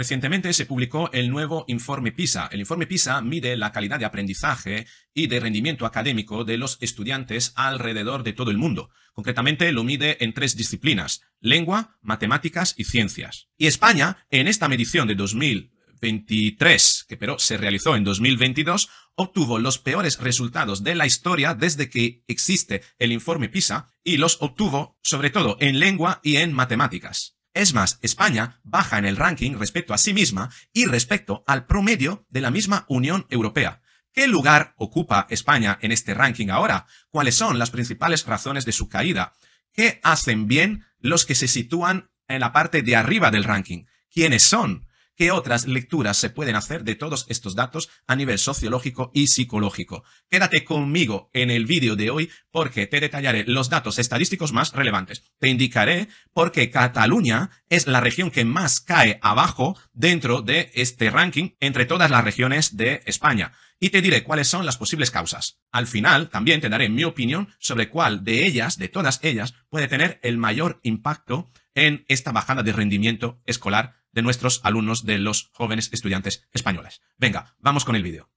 Recientemente se publicó el nuevo informe PISA. El informe PISA mide la calidad de aprendizaje y de rendimiento académico de los estudiantes alrededor de todo el mundo. Concretamente lo mide en tres disciplinas, lengua, matemáticas y ciencias. Y España, en esta medición de 2023, que pero se realizó en 2022, obtuvo los peores resultados de la historia desde que existe el informe PISA y los obtuvo sobre todo en lengua y en matemáticas. Es más, España baja en el ranking respecto a sí misma y respecto al promedio de la misma Unión Europea. ¿Qué lugar ocupa España en este ranking ahora? ¿Cuáles son las principales razones de su caída? ¿Qué hacen bien los que se sitúan en la parte de arriba del ranking? ¿Quiénes son? qué otras lecturas se pueden hacer de todos estos datos a nivel sociológico y psicológico. Quédate conmigo en el vídeo de hoy porque te detallaré los datos estadísticos más relevantes. Te indicaré por qué Cataluña es la región que más cae abajo dentro de este ranking entre todas las regiones de España y te diré cuáles son las posibles causas. Al final, también te daré mi opinión sobre cuál de ellas, de todas ellas, puede tener el mayor impacto en esta bajada de rendimiento escolar de nuestros alumnos, de los jóvenes estudiantes españoles. Venga, vamos con el vídeo.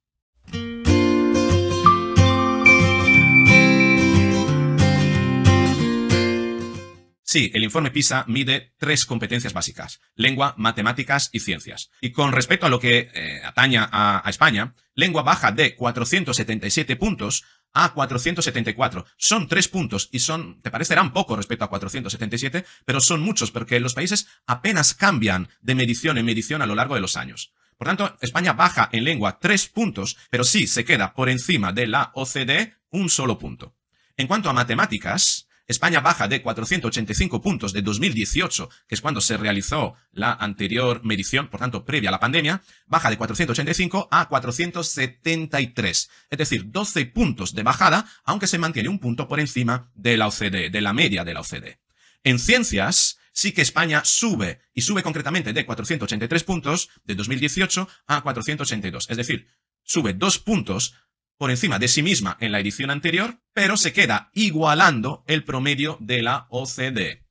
Sí, el informe PISA mide tres competencias básicas, lengua, matemáticas y ciencias. Y con respecto a lo que eh, ataña a, a España, lengua baja de 477 puntos a 474. Son tres puntos y son, te parecerán poco respecto a 477, pero son muchos porque los países apenas cambian de medición en medición a lo largo de los años. Por tanto, España baja en lengua tres puntos, pero sí se queda por encima de la OCDE un solo punto. En cuanto a matemáticas, España baja de 485 puntos de 2018, que es cuando se realizó la anterior medición, por tanto, previa a la pandemia, baja de 485 a 473, es decir, 12 puntos de bajada, aunque se mantiene un punto por encima de la OCDE, de la media de la OCDE. En ciencias, sí que España sube, y sube concretamente de 483 puntos de 2018 a 482, es decir, sube dos puntos, por encima de sí misma en la edición anterior, pero se queda igualando el promedio de la OCDE.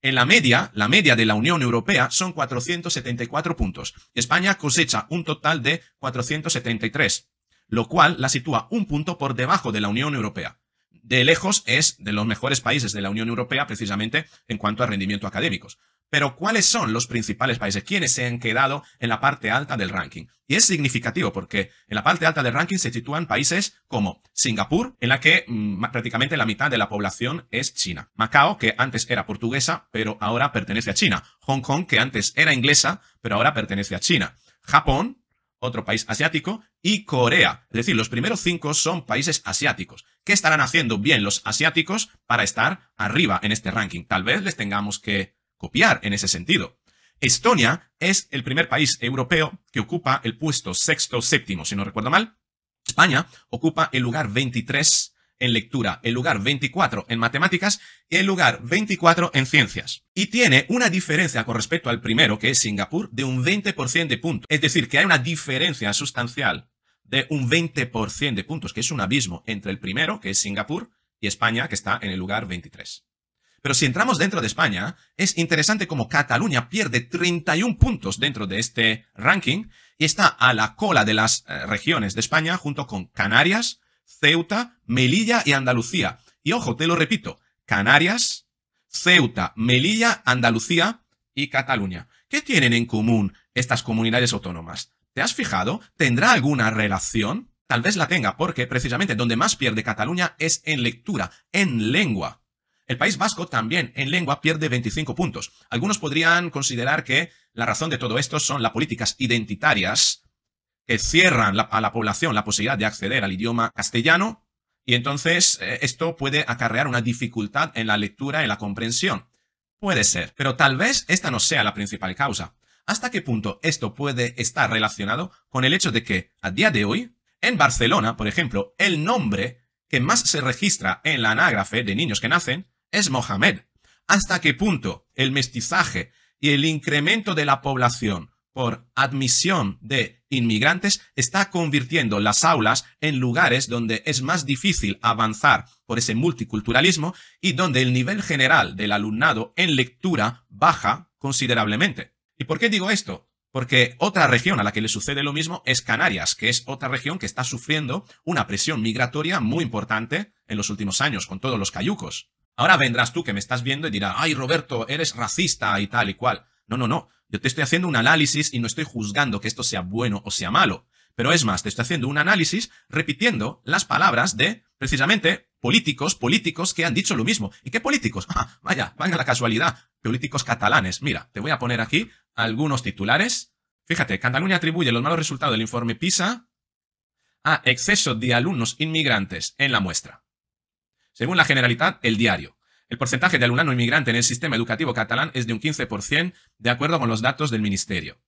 En la media, la media de la Unión Europea son 474 puntos. España cosecha un total de 473, lo cual la sitúa un punto por debajo de la Unión Europea. De lejos es de los mejores países de la Unión Europea precisamente en cuanto a rendimiento académicos. Pero ¿cuáles son los principales países? ¿Quiénes se han quedado en la parte alta del ranking? Y es significativo porque en la parte alta del ranking se sitúan países como Singapur, en la que mm, prácticamente la mitad de la población es china. Macao, que antes era portuguesa, pero ahora pertenece a China. Hong Kong, que antes era inglesa, pero ahora pertenece a China. Japón, otro país asiático, y Corea. Es decir, los primeros cinco son países asiáticos. ¿Qué estarán haciendo bien los asiáticos para estar arriba en este ranking? Tal vez les tengamos que copiar en ese sentido. Estonia es el primer país europeo que ocupa el puesto sexto séptimo, si no recuerdo mal. España ocupa el lugar 23 en lectura, el lugar 24 en matemáticas y el lugar 24 en ciencias. Y tiene una diferencia con respecto al primero, que es Singapur, de un 20% de puntos. Es decir, que hay una diferencia sustancial de un 20% de puntos, que es un abismo entre el primero, que es Singapur, y España, que está en el lugar 23. Pero si entramos dentro de España, es interesante como Cataluña pierde 31 puntos dentro de este ranking y está a la cola de las eh, regiones de España junto con Canarias, Ceuta, Melilla y Andalucía. Y ojo, te lo repito, Canarias, Ceuta, Melilla, Andalucía y Cataluña. ¿Qué tienen en común estas comunidades autónomas? ¿Te has fijado? ¿Tendrá alguna relación? Tal vez la tenga porque precisamente donde más pierde Cataluña es en lectura, en lengua. El País Vasco también en lengua pierde 25 puntos. Algunos podrían considerar que la razón de todo esto son las políticas identitarias que cierran a la población la posibilidad de acceder al idioma castellano y entonces eh, esto puede acarrear una dificultad en la lectura y la comprensión. Puede ser, pero tal vez esta no sea la principal causa. ¿Hasta qué punto esto puede estar relacionado con el hecho de que, a día de hoy, en Barcelona, por ejemplo, el nombre que más se registra en la anágrafe de niños que nacen es Mohamed. ¿Hasta qué punto el mestizaje y el incremento de la población por admisión de inmigrantes está convirtiendo las aulas en lugares donde es más difícil avanzar por ese multiculturalismo y donde el nivel general del alumnado en lectura baja considerablemente? ¿Y por qué digo esto? Porque otra región a la que le sucede lo mismo es Canarias, que es otra región que está sufriendo una presión migratoria muy importante en los últimos años, con todos los cayucos. Ahora vendrás tú que me estás viendo y dirás, ay Roberto, eres racista y tal y cual. No, no, no. Yo te estoy haciendo un análisis y no estoy juzgando que esto sea bueno o sea malo. Pero es más, te estoy haciendo un análisis repitiendo las palabras de, precisamente, políticos, políticos que han dicho lo mismo. ¿Y qué políticos? Ah, vaya, vaya la casualidad. Políticos catalanes. Mira, te voy a poner aquí algunos titulares. Fíjate, Cataluña atribuye los malos resultados del informe PISA a exceso de alumnos inmigrantes en la muestra. Según la Generalitat, el diario. El porcentaje de alumnado inmigrante en el sistema educativo catalán es de un 15%, de acuerdo con los datos del Ministerio.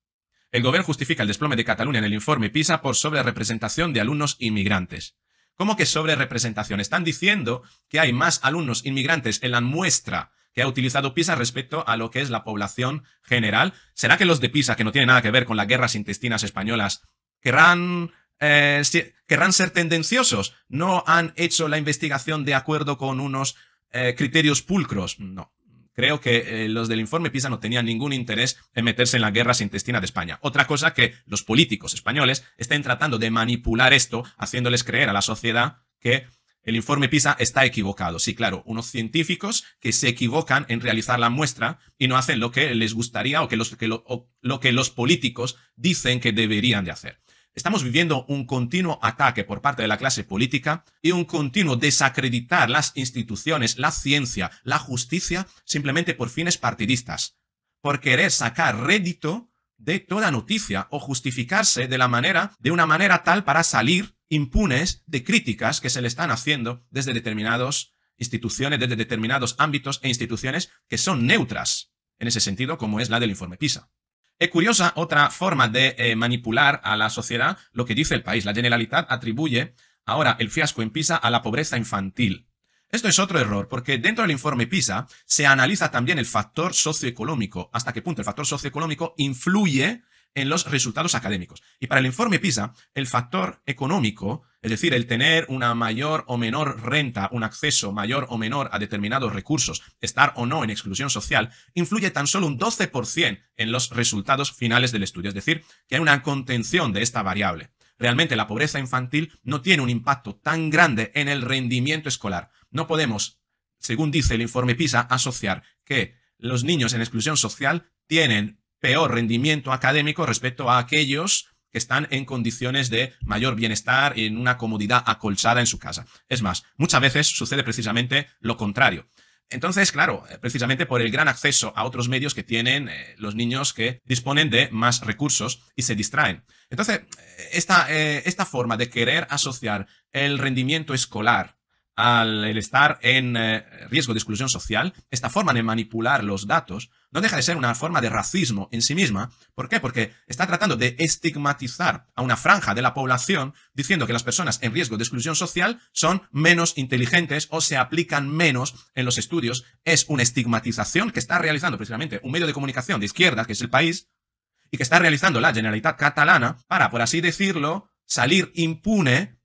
El gobierno justifica el desplome de Cataluña en el informe PISA por sobrerepresentación de alumnos inmigrantes. ¿Cómo que sobrerepresentación? Están diciendo que hay más alumnos inmigrantes en la muestra que ha utilizado PISA respecto a lo que es la población general. ¿Será que los de PISA, que no tienen nada que ver con las guerras intestinas españolas, querrán eh, querrán ser tendenciosos. No han hecho la investigación de acuerdo con unos eh, criterios pulcros. No creo que eh, los del informe PISA no tenían ningún interés en meterse en la guerra intestina de España. Otra cosa que los políticos españoles estén tratando de manipular esto, haciéndoles creer a la sociedad que el informe PISA está equivocado. Sí, claro, unos científicos que se equivocan en realizar la muestra y no hacen lo que les gustaría o lo, o lo que los políticos dicen que deberían de hacer. Estamos viviendo un continuo ataque por parte de la clase política y un continuo desacreditar las instituciones, la ciencia, la justicia, simplemente por fines partidistas, por querer sacar rédito de toda noticia o justificarse de la manera, de una manera tal para salir impunes de críticas que se le están haciendo desde determinados instituciones, desde determinados ámbitos e instituciones que son neutras, en ese sentido, como es la del informe PISA. Es curiosa otra forma de eh, manipular a la sociedad lo que dice el país. La Generalitat atribuye ahora el fiasco en Pisa a la pobreza infantil. Esto es otro error, porque dentro del informe PISA se analiza también el factor socioeconómico, hasta qué punto el factor socioeconómico influye en los resultados académicos. Y para el informe PISA, el factor económico, es decir, el tener una mayor o menor renta, un acceso mayor o menor a determinados recursos, estar o no en exclusión social, influye tan solo un 12% en los resultados finales del estudio. Es decir, que hay una contención de esta variable. Realmente la pobreza infantil no tiene un impacto tan grande en el rendimiento escolar. No podemos, según dice el informe PISA, asociar que los niños en exclusión social tienen peor rendimiento académico respecto a aquellos que están en condiciones de mayor bienestar y en una comodidad acolchada en su casa. Es más, muchas veces sucede precisamente lo contrario. Entonces, claro, eh, precisamente por el gran acceso a otros medios que tienen eh, los niños que disponen de más recursos y se distraen. Entonces, eh, esta, esta forma de querer asociar el rendimiento escolar al estar en riesgo de exclusión social, esta forma de manipular los datos, no deja de ser una forma de racismo en sí misma. ¿Por qué? Porque está tratando de estigmatizar a una franja de la población diciendo que las personas en riesgo de exclusión social son menos inteligentes o se aplican menos en los estudios. Es una estigmatización que está realizando precisamente un medio de comunicación de izquierda, que es el país, y que está realizando la Generalitat Catalana para, por así decirlo, salir impune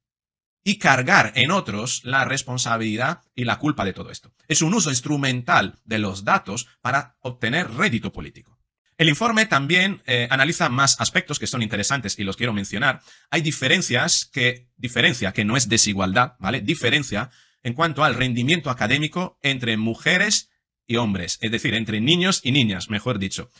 y cargar en otros la responsabilidad y la culpa de todo esto. Es un uso instrumental de los datos para obtener rédito político. El informe también eh, analiza más aspectos que son interesantes y los quiero mencionar. Hay diferencias que, diferencia que no es desigualdad, ¿vale? Diferencia en cuanto al rendimiento académico entre mujeres y hombres, es decir, entre niños y niñas, mejor dicho.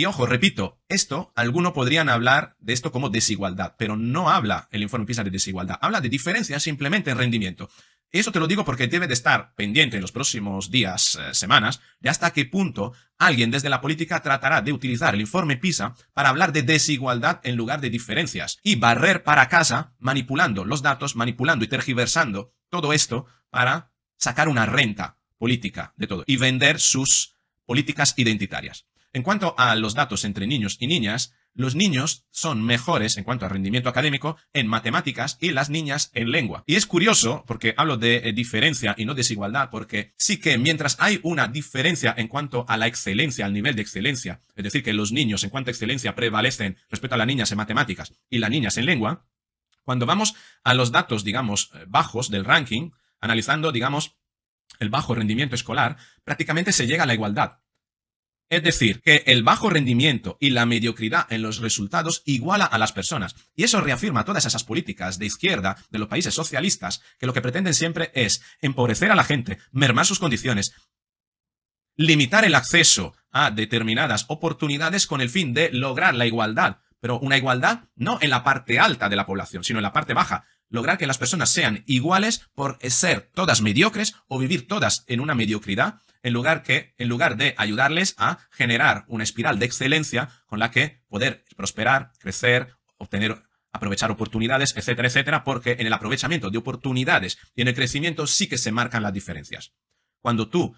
Y ojo, repito, esto, algunos podrían hablar de esto como desigualdad, pero no habla el informe PISA de desigualdad, habla de diferencias simplemente en rendimiento. Eso te lo digo porque debe de estar pendiente en los próximos días, eh, semanas, de hasta qué punto alguien desde la política tratará de utilizar el informe PISA para hablar de desigualdad en lugar de diferencias y barrer para casa manipulando los datos, manipulando y tergiversando todo esto para sacar una renta política de todo y vender sus políticas identitarias. En cuanto a los datos entre niños y niñas, los niños son mejores en cuanto a rendimiento académico en matemáticas y las niñas en lengua. Y es curioso, porque hablo de eh, diferencia y no desigualdad, porque sí que mientras hay una diferencia en cuanto a la excelencia, al nivel de excelencia, es decir, que los niños en cuanto a excelencia prevalecen respecto a las niñas en matemáticas y las niñas en lengua, cuando vamos a los datos, digamos, eh, bajos del ranking, analizando, digamos, el bajo rendimiento escolar, prácticamente se llega a la igualdad. Es decir, que el bajo rendimiento y la mediocridad en los resultados iguala a las personas. Y eso reafirma todas esas políticas de izquierda de los países socialistas que lo que pretenden siempre es empobrecer a la gente, mermar sus condiciones, limitar el acceso a determinadas oportunidades con el fin de lograr la igualdad. Pero una igualdad no en la parte alta de la población, sino en la parte baja. Lograr que las personas sean iguales por ser todas mediocres o vivir todas en una mediocridad en lugar, que, en lugar de ayudarles a generar una espiral de excelencia con la que poder prosperar, crecer, obtener aprovechar oportunidades, etcétera, etcétera, porque en el aprovechamiento de oportunidades y en el crecimiento sí que se marcan las diferencias. Cuando tú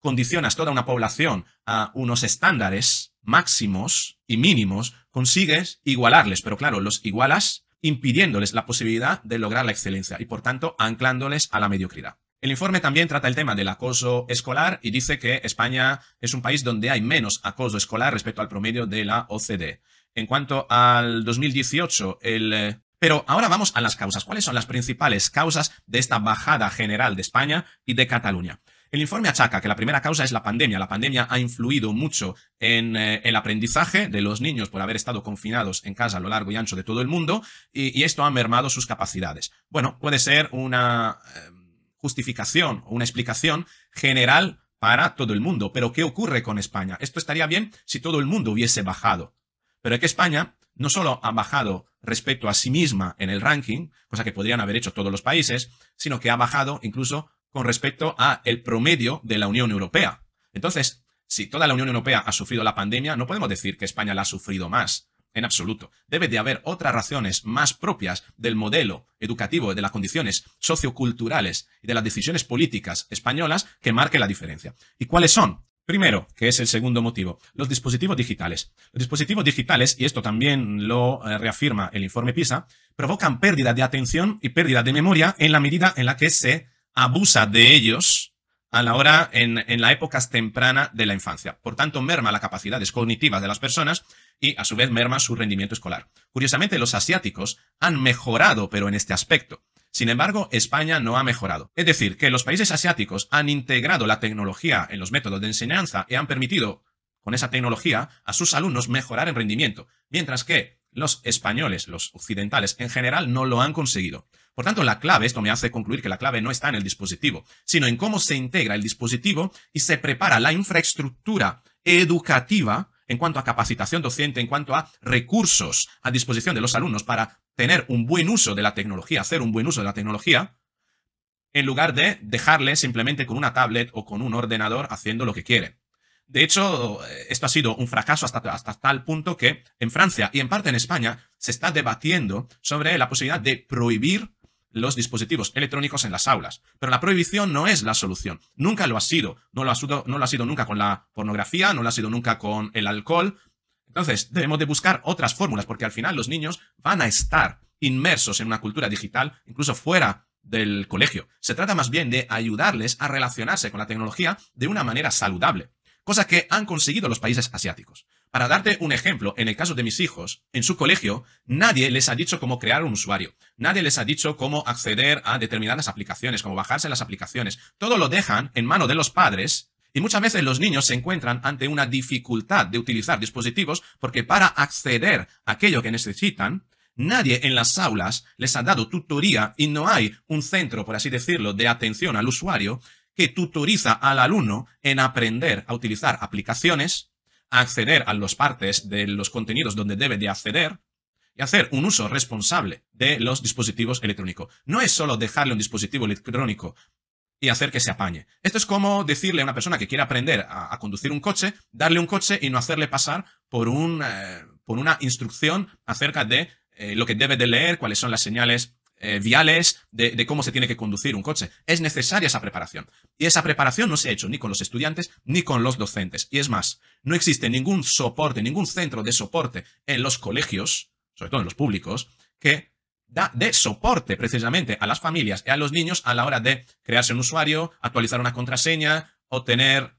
condicionas toda una población a unos estándares máximos y mínimos, consigues igualarles, pero claro, los igualas impidiéndoles la posibilidad de lograr la excelencia y por tanto anclándoles a la mediocridad. El informe también trata el tema del acoso escolar y dice que España es un país donde hay menos acoso escolar respecto al promedio de la OCDE. En cuanto al 2018, el... Eh, pero ahora vamos a las causas. ¿Cuáles son las principales causas de esta bajada general de España y de Cataluña? El informe achaca que la primera causa es la pandemia. La pandemia ha influido mucho en eh, el aprendizaje de los niños por haber estado confinados en casa a lo largo y ancho de todo el mundo y, esto ha mermado sus capacidades. Bueno, puede ser una... Eh, justificación o una explicación general para todo el mundo. Pero ¿qué ocurre con España? Esto estaría bien si todo el mundo hubiese bajado. Pero es que España no solo ha bajado respecto a sí misma en el ranking, cosa que podrían haber hecho todos los países, sino que ha bajado incluso con respecto a el promedio de la Unión Europea. Entonces, si toda la Unión Europea ha sufrido la pandemia, no podemos decir que España la ha sufrido más en absoluto. Debe de haber otras razones más propias del modelo educativo, de las condiciones socioculturales y de las decisiones políticas españolas que marquen la diferencia. ¿Y cuáles son? Primero, que es el segundo motivo, los dispositivos digitales. Los dispositivos digitales, y esto también lo eh, reafirma el informe PISA, provocan pérdida de atención y pérdida de memoria en la medida en la que se abusa de ellos a la hora, en, en la época temprana de la infancia. Por tanto, merma las capacidades cognitivas de las personas y, a su vez, merma su rendimiento escolar. Curiosamente, los asiáticos han mejorado, pero en este aspecto. Sin embargo, España no ha mejorado. Es decir, que los países asiáticos han integrado la tecnología en los métodos de enseñanza y han permitido, con esa tecnología, a sus alumnos mejorar en rendimiento, mientras que los españoles, los occidentales en general, no lo han conseguido. Por tanto, la clave, esto me hace concluir que la clave no está en el dispositivo, sino en cómo se integra el dispositivo y se prepara la infraestructura educativa en cuanto a capacitación docente, en cuanto a recursos a disposición de los alumnos para tener un buen uso de la tecnología, hacer un buen uso de la tecnología, en lugar de dejarle simplemente con una tablet o con un ordenador haciendo lo que quiere. De hecho, esto ha sido un fracaso hasta, hasta tal punto que en Francia y en parte en España se está debatiendo sobre la posibilidad de prohibir los dispositivos electrónicos en las aulas. Pero la prohibición no es la solución. Nunca lo ha sido. No lo ha sido, no lo ha sido nunca con la pornografía, no lo ha sido nunca con el alcohol. Entonces, debemos de buscar otras fórmulas porque al final los niños van a estar inmersos en una cultura digital, incluso fuera del colegio. Se trata más bien de ayudarles a relacionarse con la tecnología de una manera saludable cosa que han conseguido los países asiáticos. Para darte un ejemplo, en el caso de mis hijos, en su colegio, nadie les ha dicho cómo crear un usuario, nadie les ha dicho cómo acceder a determinadas aplicaciones, cómo bajarse las aplicaciones. Todo lo dejan en mano de los padres y muchas veces los niños se encuentran ante una dificultad de utilizar dispositivos porque para acceder a aquello que necesitan, nadie en las aulas les ha dado tutoría y no hay un centro, por así decirlo, de atención al usuario que tutoriza al alumno en aprender a utilizar aplicaciones, acceder a las partes de los contenidos donde debe de acceder y hacer un uso responsable de los dispositivos electrónicos. No es solo dejarle un dispositivo electrónico y hacer que se apañe. Esto es como decirle a una persona que quiere aprender a, conducir un coche, darle un coche y no hacerle pasar por, eh, por una instrucción acerca de eh, lo que debe de leer, cuáles son las señales eh, viales, de, de, cómo se tiene que conducir un coche. Es necesaria esa preparación. Y esa preparación no se ha hecho ni con los estudiantes ni con los docentes. Y es más, no existe ningún soporte, ningún centro de soporte en los colegios, sobre todo en los públicos, que da de soporte precisamente a las familias y a los niños a la hora de crearse un usuario, actualizar una contraseña, obtener,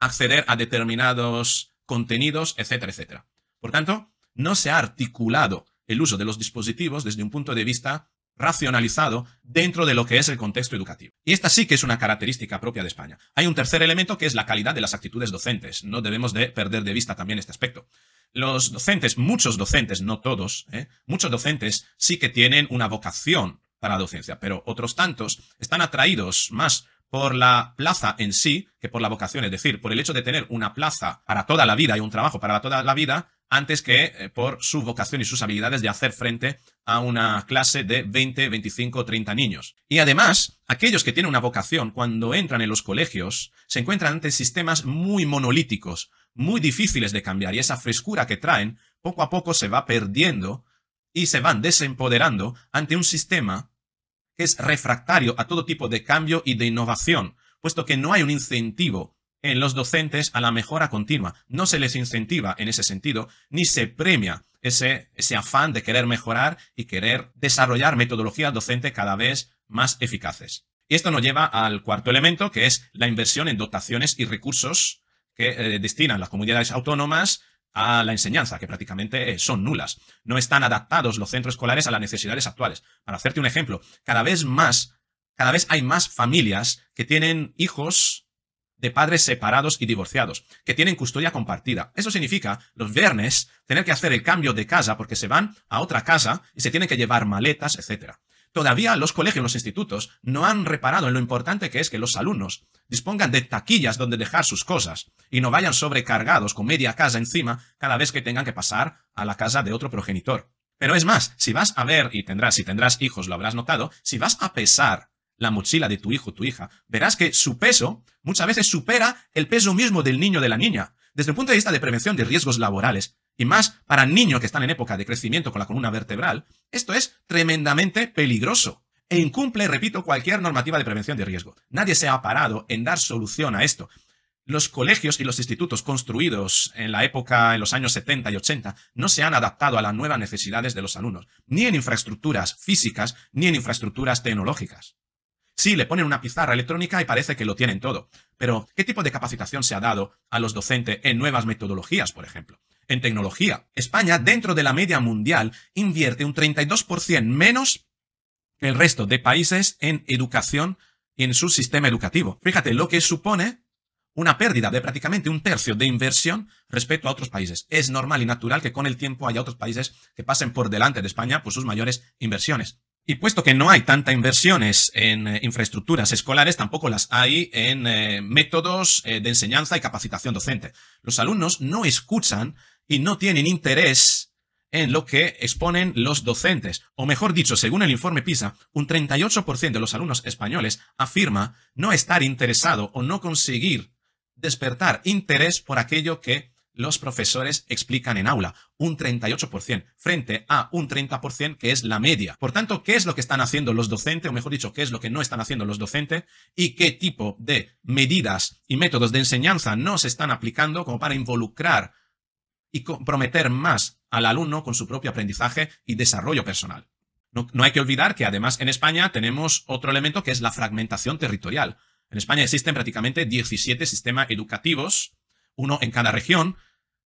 acceder a determinados contenidos, etcétera, etcétera. Por tanto, no se ha articulado el uso de los dispositivos desde un punto de vista racionalizado dentro de lo que es el contexto educativo. Y esta sí que es una característica propia de España. Hay un tercer elemento que es la calidad de las actitudes docentes. No debemos de perder de vista también este aspecto. Los docentes, muchos docentes, no todos, ¿eh? muchos docentes sí que tienen una vocación para la docencia, pero otros tantos están atraídos más por la plaza en sí que por la vocación, es decir, por el hecho de tener una plaza para toda la vida y un trabajo para toda la vida, antes que eh, por su vocación y sus habilidades de hacer frente a una clase de 20, 25, 30 niños. Y además, aquellos que tienen una vocación, cuando entran en los colegios, se encuentran ante sistemas muy monolíticos, muy difíciles de cambiar, y esa frescura que traen poco a poco se va perdiendo y se van desempoderando ante un sistema que es refractario a todo tipo de cambio y de innovación, puesto que no hay un incentivo en los docentes a la mejora continua. No se les incentiva en ese sentido, ni se premia ese, ese afán de querer mejorar y querer desarrollar metodologías docentes cada vez más eficaces. Y esto nos lleva al cuarto elemento, que es la inversión en dotaciones y recursos que eh, destinan las comunidades autónomas a la enseñanza, que prácticamente eh, son nulas. No están adaptados los centros escolares a las necesidades actuales. Para hacerte un ejemplo, cada vez más, cada vez hay más familias que tienen hijos de padres separados y divorciados, que tienen custodia compartida. Eso significa, los viernes, tener que hacer el cambio de casa porque se van a otra casa y se tienen que llevar maletas, etc. Todavía los colegios, los institutos, no han reparado en lo importante que es que los alumnos dispongan de taquillas donde dejar sus cosas y no vayan sobrecargados con media casa encima cada vez que tengan que pasar a la casa de otro progenitor. Pero es más, si vas a ver, y tendrás, si tendrás hijos, lo habrás notado, si vas a pesar la mochila de tu hijo o tu hija, verás que su peso muchas veces supera el peso mismo del niño o de la niña. Desde el punto de vista de prevención de riesgos laborales, y más para niños que están en época de crecimiento con la columna vertebral, esto es tremendamente peligroso e incumple, repito, cualquier normativa de prevención de riesgo. Nadie se ha parado en dar solución a esto. Los colegios y los institutos construidos en la época, en los años 70 y 80, no se han adaptado a las nuevas necesidades de los alumnos, ni en infraestructuras físicas, ni en infraestructuras tecnológicas. Sí, le ponen una pizarra electrónica y parece que lo tienen todo. Pero, ¿qué tipo de capacitación se ha dado a los docentes en nuevas metodologías, por ejemplo? En tecnología, España, dentro de la media mundial, invierte un 32% menos que el resto de países en educación y en su sistema educativo. Fíjate lo que supone una pérdida de prácticamente un tercio de inversión respecto a otros países. Es normal y natural que con el tiempo haya otros países que pasen por delante de España por sus mayores inversiones. Y puesto que no hay tantas inversiones en eh, infraestructuras escolares, tampoco las hay en eh, métodos eh, de enseñanza y capacitación docente. Los alumnos no escuchan y no tienen interés en lo que exponen los docentes. O mejor dicho, según el informe PISA, un 38% de los alumnos españoles afirma no estar interesado o no conseguir despertar interés por aquello que los profesores explican en aula, un 38%, frente a un 30% que es la media. Por tanto, ¿qué es lo que están haciendo los docentes, o mejor dicho, qué es lo que no están haciendo los docentes y qué tipo de medidas y métodos de enseñanza no se están aplicando como para involucrar y comprometer más al alumno con su propio aprendizaje y desarrollo personal? No, hay que olvidar que además en España tenemos otro elemento que es la fragmentación territorial. En España existen prácticamente 17 sistemas educativos uno en cada región,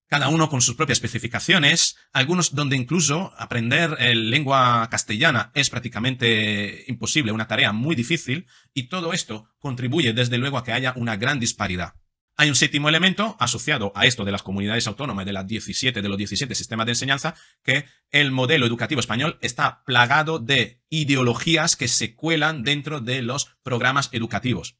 cada uno con sus propias especificaciones, algunos donde incluso aprender el eh, lengua castellana es prácticamente imposible, una tarea muy difícil, y todo esto contribuye desde luego a que haya una gran disparidad. Hay un séptimo elemento asociado a esto de las comunidades autónomas de las 17 de los 17 sistemas de enseñanza, que el modelo educativo español está plagado de ideologías que se cuelan dentro de los programas educativos.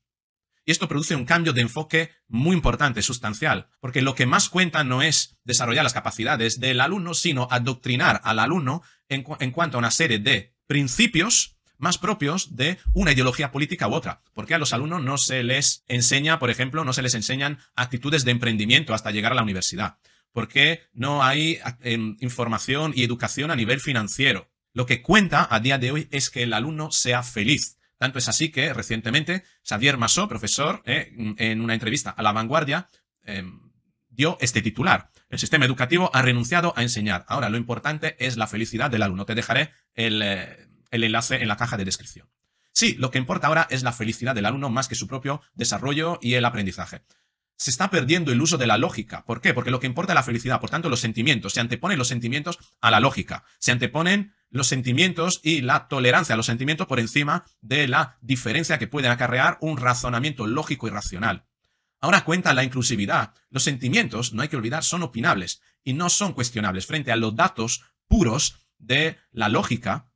Y esto produce un cambio de enfoque muy importante, sustancial, porque lo que más cuenta no es desarrollar las capacidades del alumno, sino adoctrinar al alumno en, cuanto a una serie de principios más propios de una ideología política u otra. Porque a los alumnos no se les enseña, por ejemplo, no se les enseñan actitudes de emprendimiento hasta llegar a la universidad. Porque no hay eh, información y educación a nivel financiero. Lo que cuenta a día de hoy es que el alumno sea feliz, tanto es así que recientemente Xavier Massot, profesor, eh, en una entrevista a La Vanguardia, eh, dio este titular. El sistema educativo ha renunciado a enseñar. Ahora lo importante es la felicidad del alumno. Te dejaré eh, el enlace en la caja de descripción. Sí, lo que importa ahora es la felicidad del alumno más que su propio desarrollo y el aprendizaje se está perdiendo el uso de la lógica. ¿Por qué? Porque lo que importa es la felicidad. Por tanto, los sentimientos. Se anteponen los sentimientos a la lógica. Se anteponen los sentimientos y la tolerancia a los sentimientos por encima de la diferencia que puede acarrear un razonamiento lógico y racional. Ahora cuenta la inclusividad. Los sentimientos, no hay que olvidar, son opinables y no son cuestionables frente a los datos puros de la lógica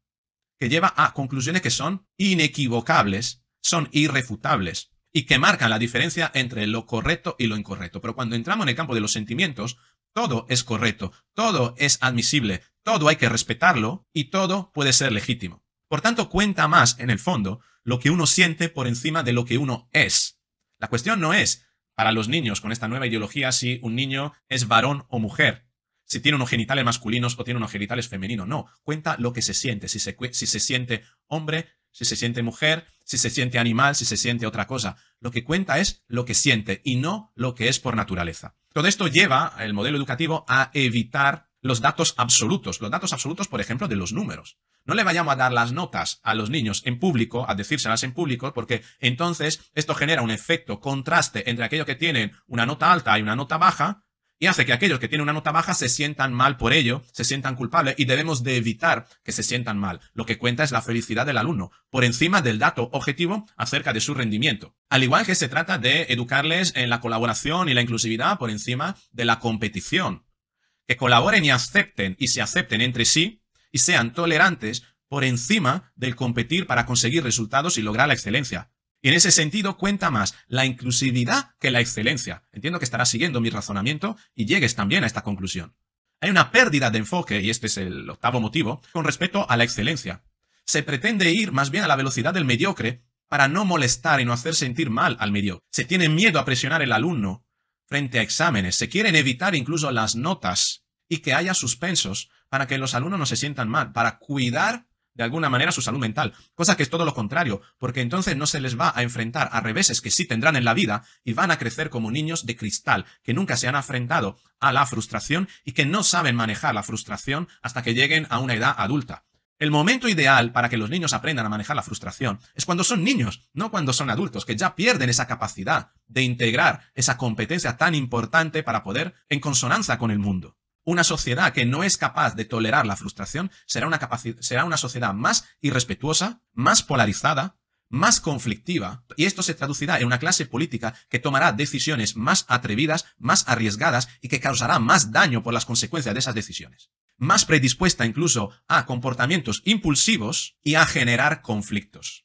que lleva a conclusiones que son inequivocables, son irrefutables y que marcan la diferencia entre lo correcto y lo incorrecto. Pero cuando entramos en el campo de los sentimientos, todo es correcto, todo es admisible, todo hay que respetarlo y todo puede ser legítimo. Por tanto, cuenta más, en el fondo, lo que uno siente por encima de lo que uno es. La cuestión no es, para los niños, con esta nueva ideología, si un niño es varón o mujer, si tiene unos genitales masculinos o tiene unos genitales femeninos. No, cuenta lo que se siente, si se, si se siente hombre si se siente mujer, si se siente animal, si se siente otra cosa. Lo que cuenta es lo que siente y no lo que es por naturaleza. Todo esto lleva el modelo educativo a evitar los datos absolutos, los datos absolutos, por ejemplo, de los números. No le vayamos a dar las notas a los niños en público, a decírselas en público, porque entonces esto genera un efecto contraste entre aquello que tienen una nota alta y una nota baja, y hace que aquellos que tienen una nota baja se sientan mal por ello, se sientan culpables y debemos de evitar que se sientan mal. Lo que cuenta es la felicidad del alumno, por encima del dato objetivo acerca de su rendimiento. Al igual que se trata de educarles en la colaboración y la inclusividad por encima de la competición. Que colaboren y acepten y se acepten entre sí y sean tolerantes por encima del competir para conseguir resultados y lograr la excelencia. Y en ese sentido cuenta más la inclusividad que la excelencia. Entiendo que estarás siguiendo mi razonamiento y llegues también a esta conclusión. Hay una pérdida de enfoque, y este es el octavo motivo, con respecto a la excelencia. Se pretende ir más bien a la velocidad del mediocre para no molestar y no hacer sentir mal al mediocre. Se tiene miedo a presionar el alumno frente a exámenes. Se quieren evitar incluso las notas y que haya suspensos para que los alumnos no se sientan mal, para cuidar de alguna manera su salud mental, cosa que es todo lo contrario, porque entonces no se les va a enfrentar a reveses que sí tendrán en la vida y van a crecer como niños de cristal, que nunca se han enfrentado a la frustración y que no saben manejar la frustración hasta que lleguen a una edad adulta. El momento ideal para que los niños aprendan a manejar la frustración es cuando son niños, no cuando son adultos, que ya pierden esa capacidad de integrar esa competencia tan importante para poder en consonancia con el mundo. Una sociedad que no es capaz de tolerar la frustración será una, será una sociedad más irrespetuosa, más polarizada, más conflictiva, y esto se traducirá en una clase política que tomará decisiones más atrevidas, más arriesgadas y que causará más daño por las consecuencias de esas decisiones. Más predispuesta incluso a comportamientos impulsivos y a generar conflictos.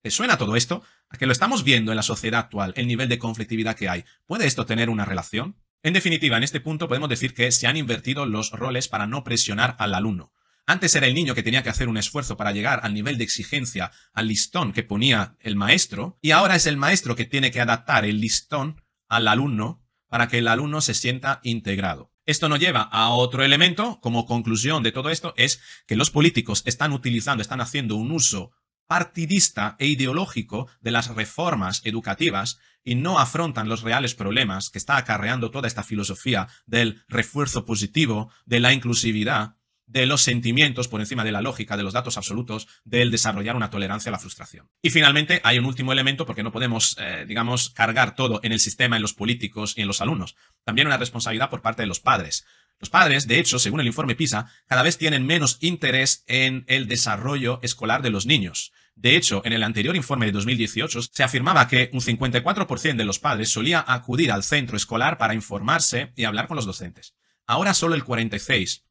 ¿Te suena todo esto? A que lo estamos viendo en la sociedad actual, el nivel de conflictividad que hay. ¿Puede esto tener una relación? En definitiva, en este punto podemos decir que se han invertido los roles para no presionar al alumno. Antes era el niño que tenía que hacer un esfuerzo para llegar al nivel de exigencia, al listón que ponía el maestro, y ahora es el maestro que tiene que adaptar el listón al alumno para que el alumno se sienta integrado. Esto nos lleva a otro elemento, como conclusión de todo esto, es que los políticos están utilizando, están haciendo un uso partidista e ideológico de las reformas educativas y no afrontan los reales problemas que está acarreando toda esta filosofía del refuerzo positivo, de la inclusividad, de los sentimientos por encima de la lógica, de los datos absolutos, del desarrollar una tolerancia a la frustración. Y finalmente hay un último elemento porque no podemos, eh, digamos, cargar todo en el sistema, en los políticos y en los alumnos. También una responsabilidad por parte de los padres. Los padres, de hecho, según el informe PISA, cada vez tienen menos interés en el desarrollo escolar de los niños. De hecho, en el anterior informe de 2018 se afirmaba que un 54% de los padres solía acudir al centro escolar para informarse y hablar con los docentes. Ahora solo el 46%.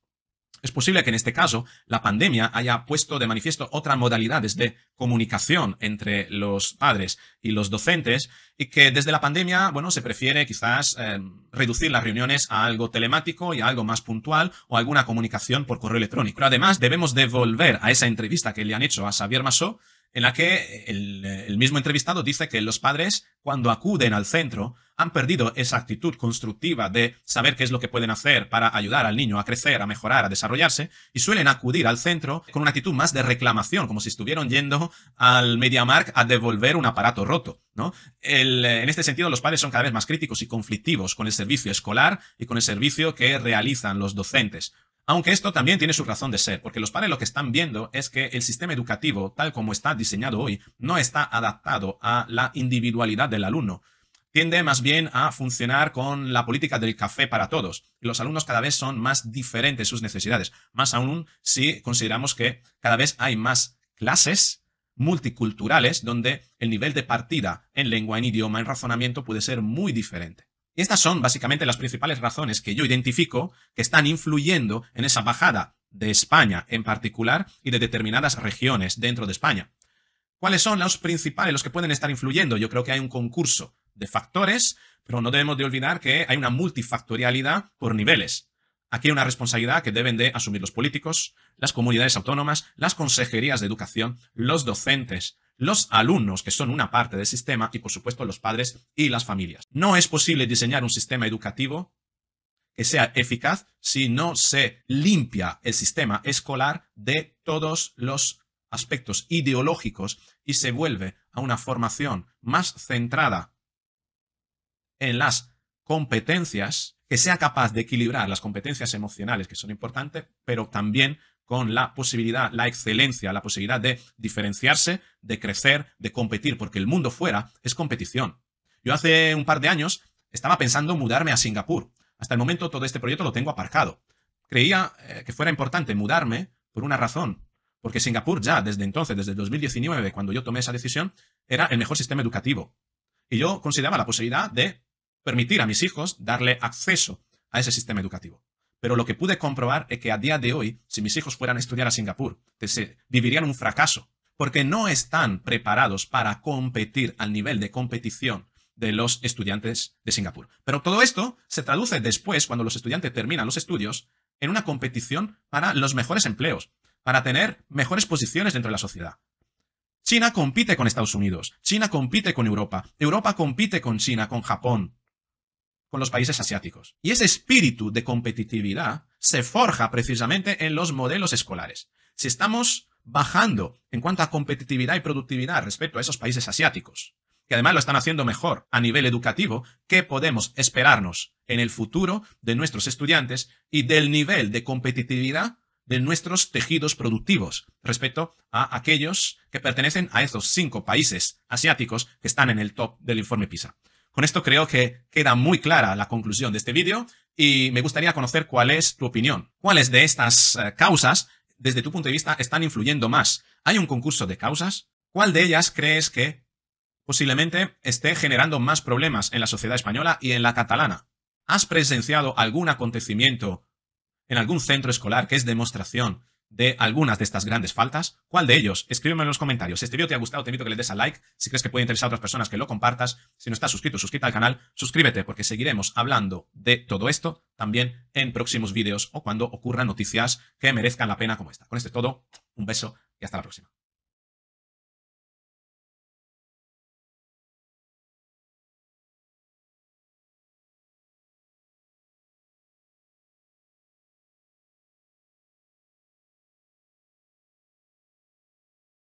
Es posible que en este caso la pandemia haya puesto de manifiesto otras modalidades de comunicación entre los padres y los docentes y que desde la pandemia, bueno, se prefiere quizás eh, reducir las reuniones a algo telemático y a algo más puntual o alguna comunicación por correo electrónico. Pero además debemos devolver a esa entrevista que le han hecho a Xavier Massot en la que el, mismo entrevistado dice que los padres, cuando acuden al centro, han perdido esa actitud constructiva de saber qué es lo que pueden hacer para ayudar al niño a crecer, a mejorar, a desarrollarse, y suelen acudir al centro con una actitud más de reclamación, como si estuvieran yendo al MediaMark a devolver un aparato roto. en este sentido, los padres son cada vez más críticos y conflictivos con el servicio escolar y con el servicio que realizan los docentes. Aunque esto también tiene su razón de ser, porque los padres lo que están viendo es que el sistema educativo, tal como está diseñado hoy, no está adaptado a la individualidad del alumno. Tiende más bien a funcionar con la política del café para todos. Los alumnos cada vez son más diferentes sus necesidades, más aún si consideramos que cada vez hay más clases multiculturales donde el nivel de partida en lengua, en idioma, en razonamiento puede ser muy diferente. Estas son básicamente las principales razones que yo identifico que están influyendo en esa bajada de España en particular y de determinadas regiones dentro de España. ¿Cuáles son los principales, los que pueden estar influyendo? Yo creo que hay un concurso de factores, pero no debemos de olvidar que hay una multifactorialidad por niveles. Aquí hay una responsabilidad que deben de asumir los políticos, las comunidades autónomas, las consejerías de educación, los docentes, los alumnos, que son una parte del sistema, y por supuesto los padres y las familias. No es posible diseñar un sistema educativo que sea eficaz si no se limpia el sistema escolar de todos los aspectos ideológicos y se vuelve a una formación más centrada en las competencias, que sea capaz de equilibrar las competencias emocionales que son importantes, pero también con la posibilidad, la excelencia, la posibilidad de diferenciarse, de crecer, de competir, porque el mundo fuera es competición. Yo hace un par de años estaba pensando mudarme a Singapur. Hasta el momento todo este proyecto lo tengo aparcado. Creía eh, que fuera importante mudarme por una razón, porque Singapur ya desde entonces, desde 2019, cuando yo tomé esa decisión, era el mejor sistema educativo. Y yo consideraba la posibilidad de permitir a mis hijos darle acceso a ese sistema educativo. Pero lo que pude comprobar es que a día de hoy, si mis hijos fueran a estudiar a Singapur, vivirían un fracaso, porque no están preparados para competir al nivel de competición de los estudiantes de Singapur. Pero todo esto se traduce después, cuando los estudiantes terminan los estudios, en una competición para los mejores empleos, para tener mejores posiciones dentro de la sociedad. China compite con Estados Unidos, China compite con Europa, Europa compite con China, con Japón, con los países asiáticos. Y ese espíritu de competitividad se forja precisamente en los modelos escolares. Si estamos bajando en cuanto a competitividad y productividad respecto a esos países asiáticos, que además lo están haciendo mejor a nivel educativo, ¿qué podemos esperarnos en el futuro de nuestros estudiantes y del nivel de competitividad de nuestros tejidos productivos respecto a aquellos que pertenecen a esos cinco países asiáticos que están en el top del informe PISA? Con esto creo que queda muy clara la conclusión de este vídeo y me gustaría conocer cuál es tu opinión. ¿Cuáles de estas eh, causas, desde tu punto de vista, están influyendo más? ¿Hay un concurso de causas? ¿Cuál de ellas crees que posiblemente esté generando más problemas en la sociedad española y en la catalana? ¿Has presenciado algún acontecimiento en algún centro escolar que es demostración de algunas de estas grandes faltas. ¿Cuál de ellos? Escríbeme en los comentarios. Si este vídeo te ha gustado, te invito a que le des a like. Si crees que puede interesar a otras personas, que lo compartas. Si no estás suscrito, suscríbete al canal. Suscríbete porque seguiremos hablando de todo esto también en próximos vídeos o cuando ocurran noticias que merezcan la pena como esta. Con esto es todo. Un beso y hasta la próxima.